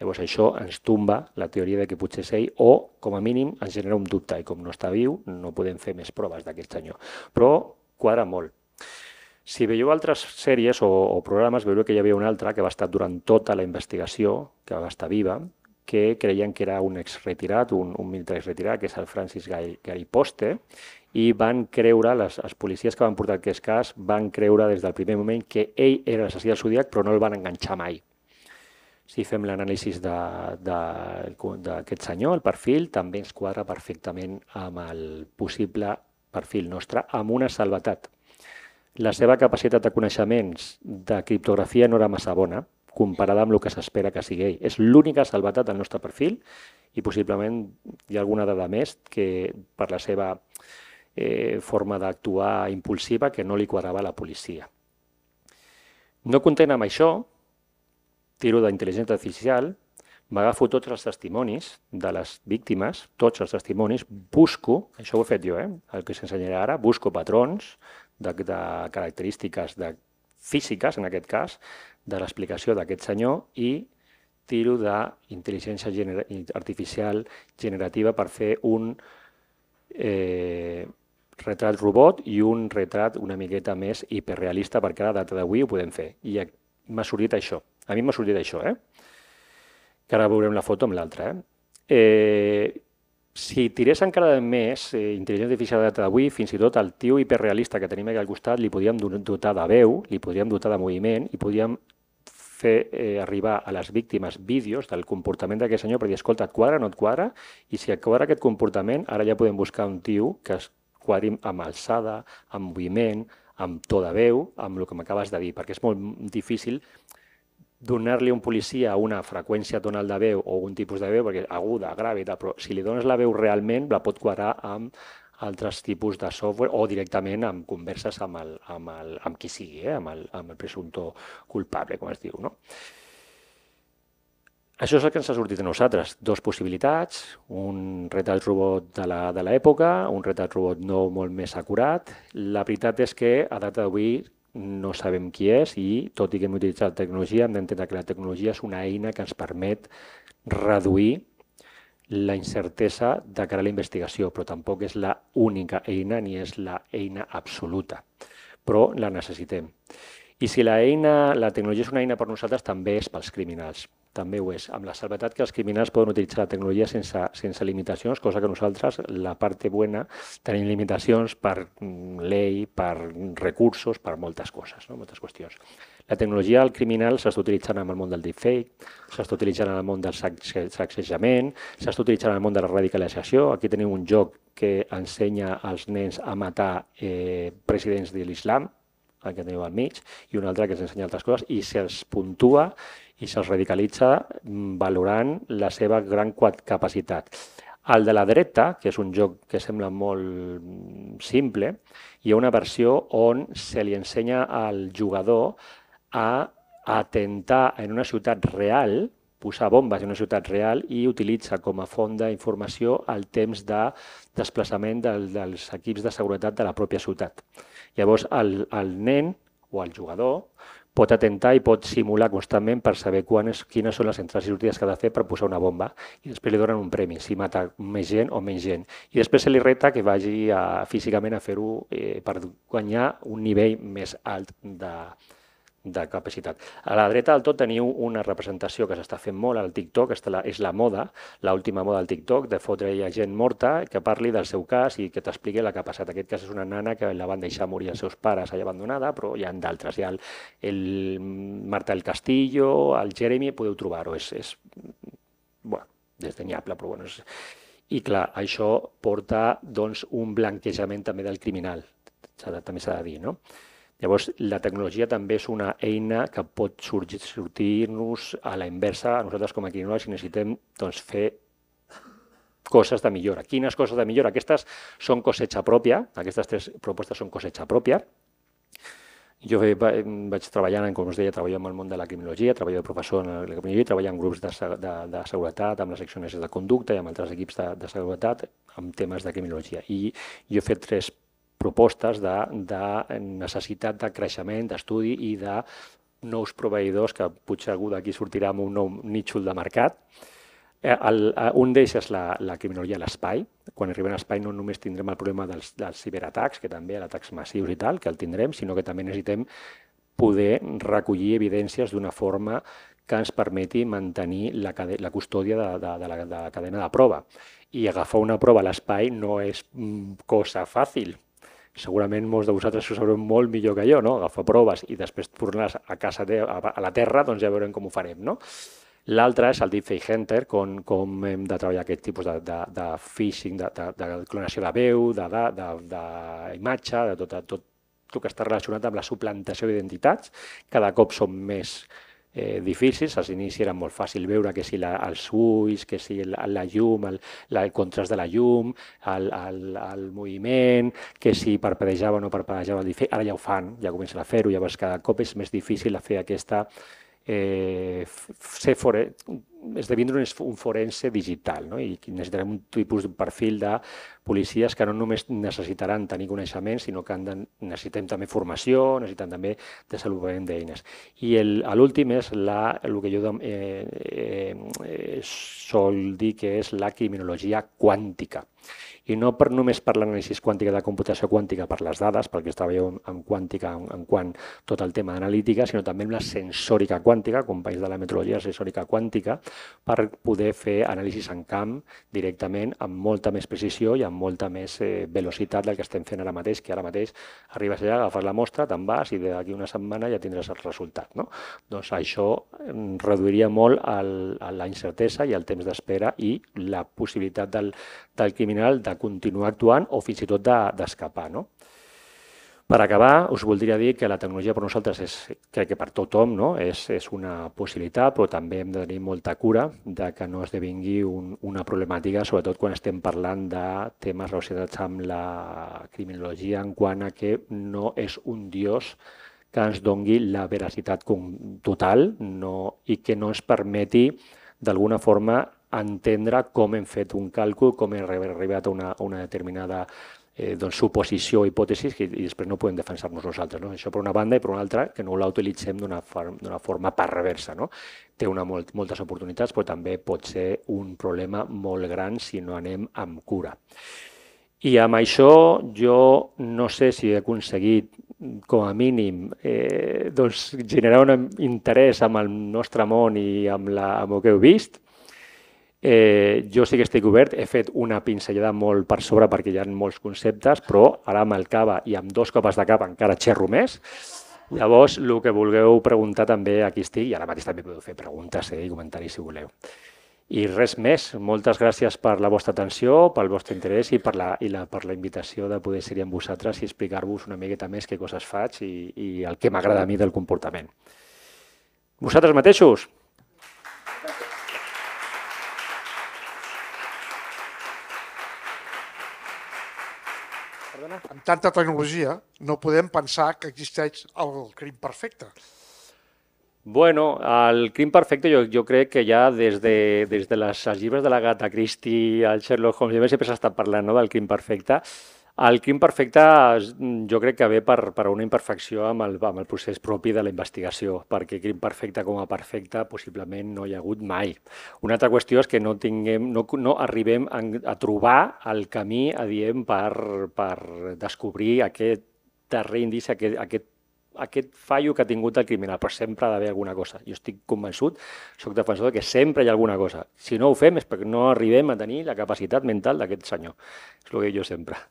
Llavors això ens tumba la teoria de que potser és ell o, com a mínim, ens genera un dubte i com no està viu no podem fer més proves d'aquest senyor. Però quadra molt. Si veieu altres sèries o, o programes, veureu que hi havia una altra que va estar durant tota la investigació, que va estar viva, que creien que era un exretirat, un, un militar exretirat, que és el Francis Poste, i van creure, les, els policies que van portar aquest cas, van creure des del primer moment que ell era l'assassí del Zodiac, però no el van enganxar mai. Si fem l'anàlisi d'aquest senyor, el perfil, també ens quadra perfectament amb el possible perfil nostre, amb una salvatat. La seva capacitat de coneixements de criptografia no era massa bona, comparada amb el que s'espera que sigui ell. És l'única salvatat del nostre perfil i possiblement hi ha alguna dada més que per la seva eh, forma d'actuar impulsiva que no li quadrava a la policia. No content amb això, tiro d'intel·ligència artificial, m'agafo tots els testimonis de les víctimes, tots els testimonis, busco, això ho he fet jo, eh, el que s'ensenyarà ara, busco patrons de, de característiques de físiques, en aquest cas, de l'explicació d'aquest senyor i tiro d'intel·ligència genera artificial generativa per fer un eh, retrat robot i un retrat una miqueta més hiperrealista perquè a la data d'avui ho podem fer. I m'ha sortit això. A mi m'ha sortit això, eh? Que ara veurem la foto amb l'altra, eh? eh? si tirés encara de més, eh, intel·ligència artificial de d'avui, fins i tot el tio hiperrealista que tenim aquí al costat, li podríem dotar de veu, li podríem dotar de moviment i podríem fer eh, arribar a les víctimes vídeos del comportament d'aquest senyor per dir, escolta, et quadra, no et quadra? I si et quadra aquest comportament, ara ja podem buscar un tio que es quadri amb alçada, amb moviment, amb to de veu, amb el que m'acabes de dir, perquè és molt difícil donar-li un policia una freqüència tonal de veu o un tipus de veu, perquè aguda, grave, però si li dones la veu realment, la pot quadrar amb altres tipus de software o directament amb converses amb, el, amb, el, amb qui sigui, eh? amb, el, amb el presumpto culpable, com es diu. No? Això és el que ens ha sortit a nosaltres. Dos possibilitats, un retall robot de l'època, un retall robot no molt més acurat. La veritat és que a data d'avui no sabem qui és i, tot i que hem utilitzat la tecnologia, hem d'entendre que la tecnologia és una eina que ens permet reduir la incertesa de cara a la investigació, però tampoc és la única eina ni és la eina absoluta, però la necessitem. I si la, eina, la tecnologia és una eina per nosaltres, també és pels criminals també ho és, amb la salvetat que els criminals poden utilitzar la tecnologia sense, sense limitacions, cosa que nosaltres, la part bona, tenim limitacions per llei, mm, per recursos, per moltes coses, no? moltes qüestions. La tecnologia al criminal s'està utilitzant en el món del deepfake, s'està utilitzant en el món del sacsejament, s'està utilitzant en el món de la radicalització. Aquí tenim un joc que ensenya als nens a matar eh, presidents de l'islam, el que teniu al mig, i un altre que ens ensenya altres coses, i se'ls puntua i se'ls radicalitza mm, valorant la seva gran capacitat. El de la dreta, que és un joc que sembla molt mm, simple, hi ha una versió on se li ensenya al jugador a atentar en una ciutat real, posar bombes en una ciutat real i utilitza com a font d'informació el temps de desplaçament del, dels equips de seguretat de la pròpia ciutat. Llavors, el, el nen o el jugador pot atentar i pot simular constantment per saber quan és, quines són les entrades i sortides que ha de fer per posar una bomba. I després li donen un premi, si mata més gent o menys gent. I després se li reta que vagi a, físicament a fer-ho eh, per guanyar un nivell més alt de, de capacitat. A la dreta del tot teniu una representació que s'està fent molt al TikTok, és la, és la moda, l'última moda del TikTok, de fotre a gent morta que parli del seu cas i que t'expliqui la que ha passat. aquest cas és una nana que la van deixar morir els seus pares allà abandonada, però hi ha d'altres. Hi ha el, el Marta del Castillo, el Jeremy, podeu trobar-ho. És, és bueno, desdenyable, però bueno, és... I clar, això porta doncs, un blanquejament també del criminal, també s'ha de dir, no? Llavors, la tecnologia també és una eina que pot sortir-nos a la inversa a nosaltres com a quinòlegs si necessitem doncs, fer coses de millora. Quines coses de millora? Aquestes són cosecha pròpia, aquestes tres propostes són cosecha pròpia. Jo vaig treballant, com us deia, treballo en el món de la criminologia, treballo de professor en la criminologia, treballo en grups de, de, de seguretat, amb les seccions de conducta i amb altres equips de, de seguretat, amb temes de criminologia. I jo he fet tres propostes de, de necessitat de creixement, d'estudi i de nous proveïdors, que potser algú d'aquí sortirà amb un nou nítxol de mercat. Eh, el, eh, un d'ells és la, la criminologia a l'espai. Quan arribem a l'espai no només tindrem el problema dels, dels ciberatacs, que també atacs massius i tal, que el tindrem, sinó que també necessitem poder recollir evidències d'una forma que ens permeti mantenir la, la custòdia de, de, de, la, de la cadena de prova. I agafar una prova a l'espai no és mm, cosa fàcil, segurament molts de vosaltres ho sabreu molt millor que jo, no? agafar proves i després tornar a casa de, a la terra, doncs ja veurem com ho farem. No? L'altre és el Deepfake Hunter, com, com hem de treballar aquest tipus de, de, de phishing, de, de, de clonació de veu, d'imatge, de, de, de, de tot, tot el que està relacionat amb la suplantació d'identitats. Cada cop som més eh, difícils. Als inicis era molt fàcil veure que si la, els ulls, que si la, la llum, el, la, el contrast de la llum, el, el, el moviment, que si parpadejava o no parpadejava. Ara ja ho fan, ja comencen a fer-ho, llavors cada cop és més difícil a fer aquesta eh, ser fore, esdevindre un forense digital no? i necessitarem un tipus d'un perfil de policies que no només necessitaran tenir coneixement, sinó que han de, necessitem també formació, necessitem també desenvolupament d'eines. I l'últim és la, el que jo eh, eh, eh, sol dir que és la criminologia quàntica i no per només per l'anàlisi quàntica de computació quàntica per les dades, perquè es treballa amb quàntica en, en quant tot el tema d'analítica, sinó també amb la sensòrica quàntica, companys de la metrologia, sensòrica quàntica, per poder fer anàlisis en camp directament amb molta més precisió i amb molta més eh, velocitat del que estem fent ara mateix, que ara mateix arribes allà, agafes la mostra, te'n vas i d'aquí una setmana ja tindràs el resultat. No? Doncs això mm, reduiria molt el, la incertesa i el temps d'espera i la possibilitat del, del criminal de continuar actuant o fins i tot d'escapar. De, no? Per acabar, us voldria dir que la tecnologia per nosaltres és, crec que per tothom, no? és, és una possibilitat, però també hem de tenir molta cura de que no esdevingui un, una problemàtica, sobretot quan estem parlant de temes relacionats amb la criminologia, en quant a que no és un dios que ens dongui la veracitat total no, i que no ens permeti d'alguna forma entendre com hem fet un càlcul, com hem arribat a una, una determinada eh, doncs, suposició o hipòtesis que i després no podem defensar-nos nosaltres. No? Això per una banda i per una altra que no la utilitzem d'una forma perversa. No? Té una molt, moltes oportunitats però també pot ser un problema molt gran si no anem amb cura. I amb això jo no sé si he aconseguit, com a mínim, eh, doncs generar un interès amb el nostre món i amb, la, amb el que heu vist, Eh, jo sí que estic obert, he fet una pinzellada molt per sobre perquè hi ha molts conceptes, però ara amb el cava i amb dos copes de cava encara xerro més. Llavors, el que vulgueu preguntar també, aquí estic, i ara mateix també podeu fer preguntes eh, i comentaris si voleu. I res més, moltes gràcies per la vostra atenció, pel vostre interès i per la, i la, per la invitació de poder ser hi amb vosaltres i explicar-vos una miqueta més què coses faig i, i el que m'agrada a mi del comportament. Vosaltres mateixos, Perdona? Amb tanta tecnologia no podem pensar que existeix el crim perfecte. Bueno, el crim perfecte jo, jo crec que ja des, de, des de les, els llibres de la Gata Christie al Sherlock Holmes sempre s'ha estat parlant no, del crim perfecte el crim perfecte jo crec que ve per, per una imperfecció amb el, amb el procés propi de la investigació, perquè crim perfecte com a perfecte possiblement no hi ha hagut mai. Una altra qüestió és que no, tinguem, no, no arribem a, a trobar el camí diem, per, per descobrir aquest darrer indici, aquest, aquest aquest fallo que ha tingut el criminal, però sempre ha d'haver alguna cosa. Jo estic convençut, sóc defensor de que sempre hi ha alguna cosa. Si no ho fem és perquè no arribem a tenir la capacitat mental d'aquest senyor. És el que jo sempre.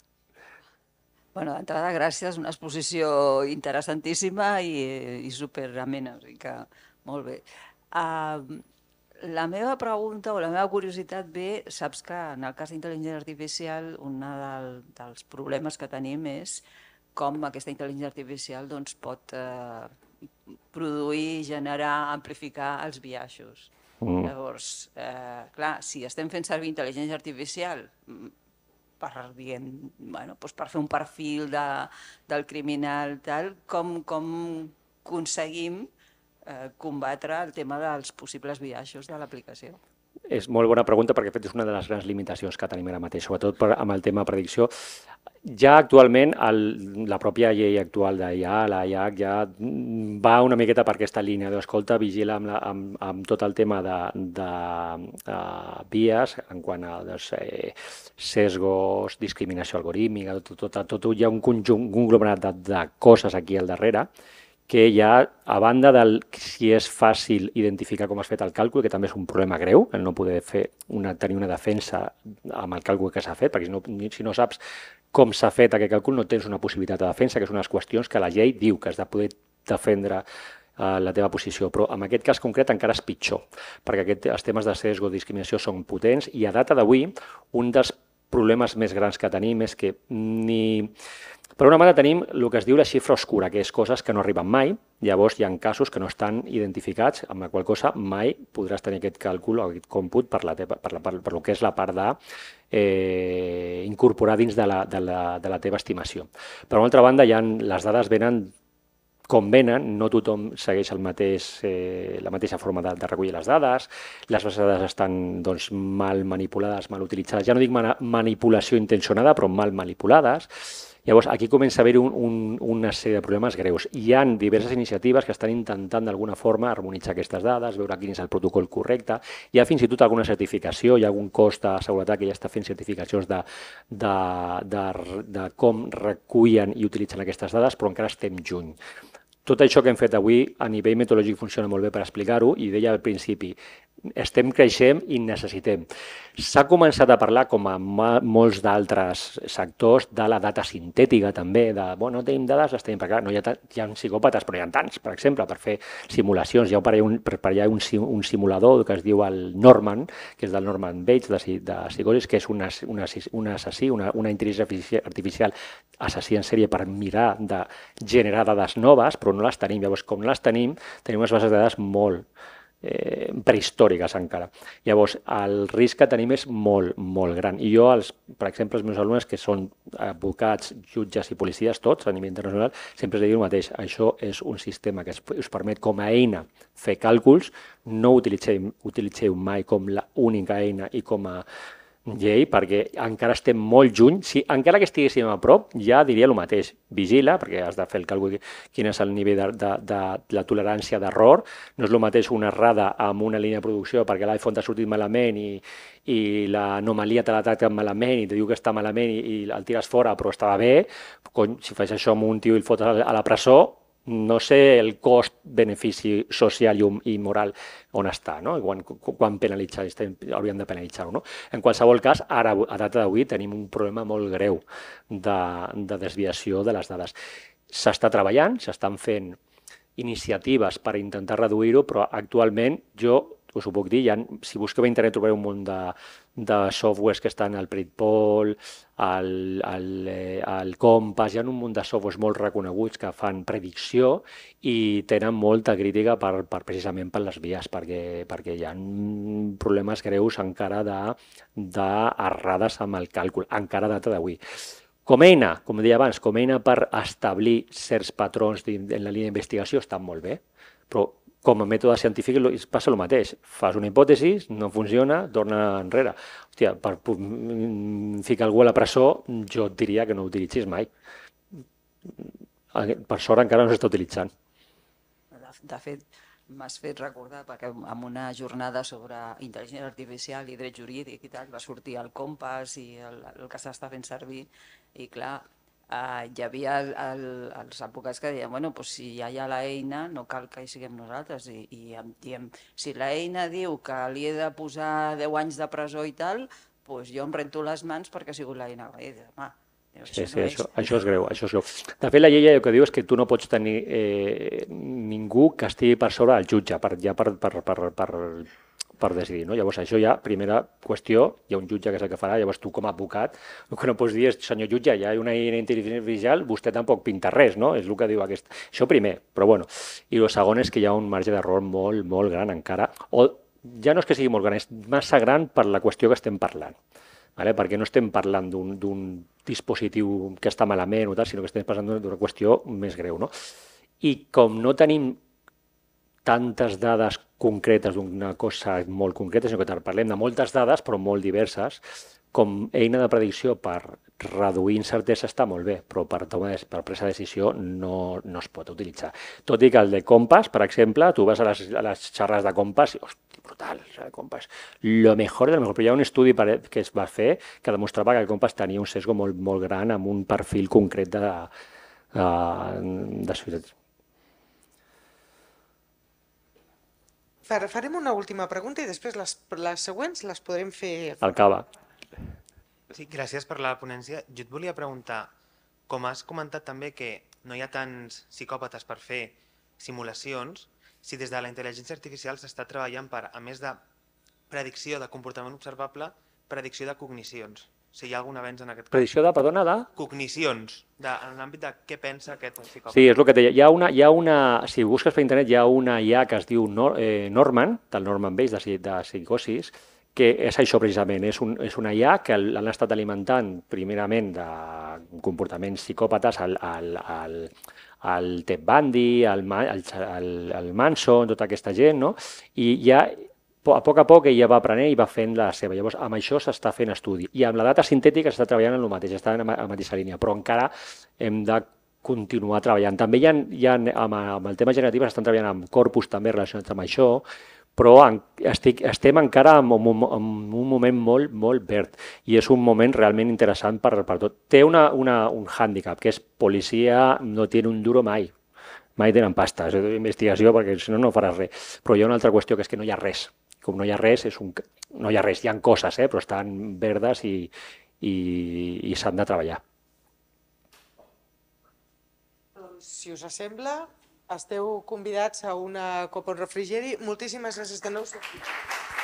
Bueno, d'entrada, gràcies, una exposició interessantíssima i, i super amena, o sigui que molt bé. Uh, la meva pregunta o la meva curiositat ve, saps que en el cas d'intel·ligència artificial un del, dels problemes que tenim és com aquesta intel·ligència artificial doncs, pot eh, produir, generar, amplificar els biaixos. Mm. Llavors, eh, clar, si estem fent servir intel·ligència artificial mm, per, diguem, bueno, doncs per fer un perfil de, del criminal, tal, com, com aconseguim eh, combatre el tema dels possibles viatges de l'aplicació? És molt bona pregunta perquè, de fet, és una de les grans limitacions que tenim ara mateix, sobretot per, amb el tema predicció. Ja actualment el, la pròpia llei actual d'IA, la IAC, ja va una miqueta per aquesta línia d'escolta, vigila amb, la, amb, amb tot el tema de, de uh, vies en quant a doncs, eh, sesgos, discriminació algorítmica, tot, tot, tot, tot, hi ha un conjunt, un conglomerat de, de coses aquí al darrere que ja, a banda del si és fàcil identificar com has fet el càlcul, que també és un problema greu, el no poder fer una, tenir una defensa amb el càlcul que s'ha fet, perquè si no, si no saps com s'ha fet aquest càlcul, no tens una possibilitat de defensa, que és unes qüestions que la llei diu que has de poder defendre eh, la teva posició, però en aquest cas concret encara és pitjor, perquè aquest, els temes de sesgo i discriminació són potents i a data d'avui un dels problemes més grans que tenim és que ni per una banda tenim el que es diu la xifra oscura, que és coses que no arriben mai, llavors hi ha casos que no estan identificats, amb la qual cosa mai podràs tenir aquest càlcul o aquest còmput per, la teva, per, la, per, per el que és la part de eh, incorporar dins de la, de, la, de la teva estimació. Per una altra banda, hi ha, les dades venen com venen, no tothom segueix el mateix, eh, la mateixa forma de, de recollir les dades, les bases dades estan doncs, mal manipulades, mal utilitzades, ja no dic man manipulació intencionada, però mal manipulades, Llavors, aquí comença a haver-hi un, un, una sèrie de problemes greus. Hi han diverses iniciatives que estan intentant d'alguna forma harmonitzar aquestes dades, veure quin és el protocol correcte. Hi ha fins i tot alguna certificació, hi ha algun cos de seguretat que ja està fent certificacions de, de, de, de com recullen i utilitzen aquestes dades, però encara estem juny. Tot això que hem fet avui a nivell metodològic funciona molt bé per explicar-ho i deia al principi, estem creixent i necessitem. S'ha començat a parlar, com a molts d'altres sectors, de la data sintètica també, de, bueno, no tenim dades, les tenim, perquè clar, no hi ha, hi ha psicòpates, però hi ha tants, per exemple, per fer simulacions. Hi ha un, per allà un, un simulador que es diu el Norman, que és del Norman Bates, de, de psicosis, que és un una, una assassí, una, una intel·ligència artificial assassí en sèrie per mirar de generar dades noves, però no les tenim. Llavors, com no les tenim, tenim unes bases de dades molt eh, prehistòriques encara. Llavors, el risc que tenim és molt, molt gran. I jo, els, per exemple, els meus alumnes, que són advocats, jutges i policies, tots a nivell internacional, sempre els dic el mateix. Això és un sistema que us permet com a eina fer càlculs, no utilitzeu, utilitzeu mai com l'única eina i com a llei perquè encara estem molt lluny. Si encara que estiguéssim a prop, ja diria el mateix. Vigila, perquè has de fer el càlcul quin és el nivell de, de, de, la tolerància d'error. No és el mateix una errada amb una línia de producció perquè l'iPhone t'ha sortit malament i, i l'anomalia te l'ha malament i te diu que està malament i, i el tires fora però estava bé. Cony, si fas això amb un tio i el fotes a la presó, no sé el cost-benefici social i moral on està, no? quan, quan penalitzar, estem, hauríem de penalitzar-ho. No? En qualsevol cas, ara, a data d'avui, tenim un problema molt greu de, de desviació de les dades. S'està treballant, s'estan fent iniciatives per intentar reduir-ho, però actualment jo us ho puc dir, ha, si busqueu a internet trobareu un munt de, de softwares que estan al Pritpol, al, al, eh, al Compass, hi ha un munt de softwares molt reconeguts que fan predicció i tenen molta crítica per, per precisament per les vies, perquè, perquè hi ha problemes greus encara d'errades de, de amb el càlcul, encara data d'avui. Com eina, com deia abans, com eina per establir certs patrons en la línia d'investigació està molt bé, però com a mètode científic passa el mateix. Fas una hipòtesi, no funciona, torna enrere. Hòstia, per mm, ficar algú a la presó, jo et diria que no ho utilitzis mai. Per sort encara no s'està utilitzant. De fet, m'has fet recordar perquè en una jornada sobre intel·ligència artificial i dret jurídic i tal va sortir el compàs i el, el que s'està fent servir i clar, eh, hi havia el, el, els advocats que deien bueno, pues si hi ha l'eina no cal que hi siguem nosaltres i, i em diem si l'eina diu que li he de posar 10 anys de presó i tal, doncs jo em rento les mans perquè ha sigut l'eina. Ah, sí, home, Sí, sí, això, això és greu, això és greu. De fet, la llei el que diu és que tu no pots tenir eh, ningú que estigui per sobre del jutge, per, ja per, per, per, per per decidir. No? Llavors, això ja, primera qüestió, hi ha un jutge que és el que farà, llavors tu com a advocat, el que no pots dir és, senyor jutge, ja hi ha una intel·ligència artificial, vostè tampoc pinta res, no? és el que diu aquest. Això primer, però bueno. I el segon és que hi ha un marge d'error molt, molt gran encara, o ja no és que sigui molt gran, és massa gran per la qüestió que estem parlant. Vale? Perquè no estem parlant d'un dispositiu que està malament o tal, sinó que estem parlant d'una qüestió més greu. No? I com no tenim tantes dades concretes d'una cosa molt concreta, sinó que parlem de moltes dades, però molt diverses, com eina de predicció per reduir incertesa està molt bé, però per, tomar, per presa de decisió no, no es pot utilitzar. Tot i que el de Compass, per exemple, tu vas a les, a les xerrades de Compass i, hosti, brutal, el Compass, lo mejor del mejor. Però hi ha un estudi que es va fer que demostrava que el Compass tenia un sesgo molt, molt gran amb un perfil concret de, eh, de, de ciutats Farem una última pregunta i després les, les següents les podrem fer... Al cava. Sí, gràcies per la ponència. Jo et volia preguntar, com has comentat també que no hi ha tants psicòpates per fer simulacions, si des de la intel·ligència artificial s'està treballant per, a més de predicció de comportament observable, predicció de cognicions si hi ha algun avenç en aquest cas. Predicció de, perdona, de? Cognicions, de, en l'àmbit de què pensa aquest psicòpata. Sí, és el que et deia. Hi ha una, hi ha una, si busques per internet, hi ha una IA que es diu Nor eh, Norman, del Norman Bates, de, de psicosis, que és això precisament, és, un, és una IA que l'han estat alimentant primerament de comportaments psicòpates al, al, al, al Ted Bundy, al, al, al, al Manson, tota aquesta gent, no? i ja a poc a poc ella va aprenent i va fent la seva. Llavors, amb això s'està fent estudi. I amb la data sintètica s'està treballant en el mateix, està en la mateixa línia, però encara hem de continuar treballant. També hi ha, hi ha amb, amb el tema generatiu estan treballant amb corpus també relacionats amb això, però en, estic, estem encara en un, en un moment molt, molt verd i és un moment realment interessant per, per tot. Té una, una, un hàndicap, que és policia no té un duro mai, mai tenen pasta, és investigació perquè si no no faràs res. Però hi ha una altra qüestió que és que no hi ha res com no hi ha res, és un, no hi ha res, hi ha coses, eh, però estan verdes i, i, i s'han de treballar. Doncs, si us sembla, esteu convidats a una copa en refrigeri. Moltíssimes gràcies de nou.